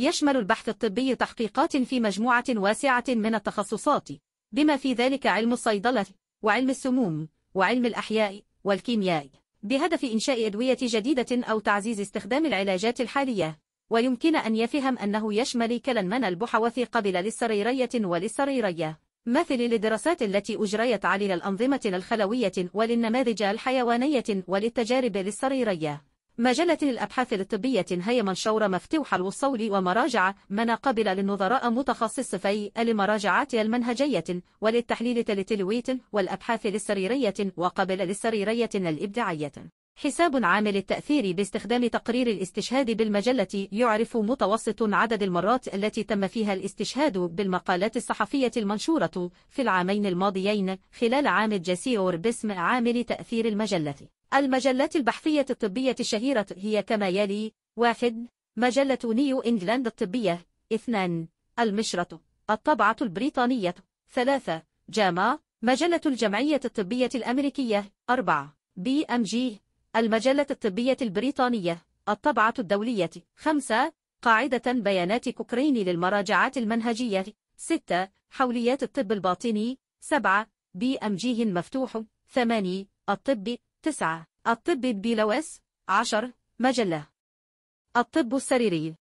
يشمل البحث الطبي تحقيقات في مجموعة واسعة من التخصصات بما في ذلك علم الصيدلة وعلم السموم وعلم الأحياء والكيمياء بهدف إنشاء أدوية جديدة أو تعزيز استخدام العلاجات الحالية ويمكن أن يفهم أنه يشمل كلا البحوث قبل للسريرية وللسريرية مثل للدراسات التي أجريت على الأنظمة الخلوية وللنماذج الحيوانية وللتجارب السريرية مجلة الأبحاث الطبية هي منشور مفتوح الوصول ومراجع قبل للنظراء متخصص في المراجعات المنهجية وللتحليل التلويت والأبحاث السريرية وقبل للسريرية الإبداعية حساب عامل التأثير باستخدام تقرير الاستشهاد بالمجلة يعرف متوسط عدد المرات التي تم فيها الاستشهاد بالمقالات الصحفية المنشورة في العامين الماضيين خلال عام الجسيور باسم عامل تأثير المجلة. المجلات البحثية الطبية الشهيرة هي كما يلي: واحد مجلة نيو إنجلاند الطبية، اثنان المشرة، الطبعة البريطانية، ثلاثة جاما، مجلة الجمعية الطبية الأمريكية، أربعة بي أم جي المجلة الطبية البريطانية الطبعة الدولية 5. قاعدة بيانات كوكرين للمراجعات المنهجية 6. حوليات الطب الباطني 7. بي أم جيه مفتوح 8. الطب 9. الطب بيلوس 10. مجلة الطب السريري